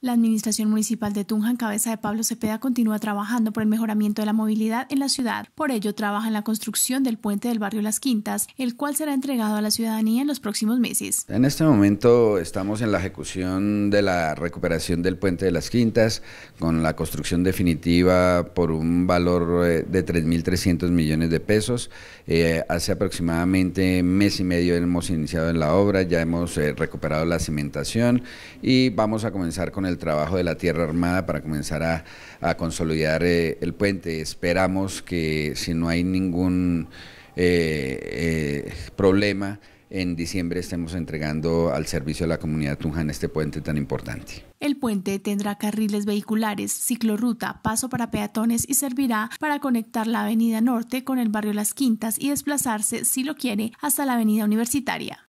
La Administración Municipal de Tunja, en cabeza de Pablo Cepeda, continúa trabajando por el mejoramiento de la movilidad en la ciudad. Por ello, trabaja en la construcción del puente del barrio Las Quintas, el cual será entregado a la ciudadanía en los próximos meses. En este momento estamos en la ejecución de la recuperación del puente de Las Quintas, con la construcción definitiva por un valor eh, de 3.300 millones de pesos. Eh, hace aproximadamente mes y medio hemos iniciado en la obra, ya hemos eh, recuperado la cimentación y vamos a comenzar con el trabajo de la Tierra Armada para comenzar a, consolidar eh, el puente. Esperamos que si no hay ningún eh, eh, problema, en diciembre estemos entregando al servicio de la comunidad Tunján este puente tan importante. El puente tendrá carriles vehiculares, ciclorruta, paso para peatones y servirá para conectar la avenida norte con el barrio Las Quintas y desplazarse, si lo quiere, hasta la avenida universitaria.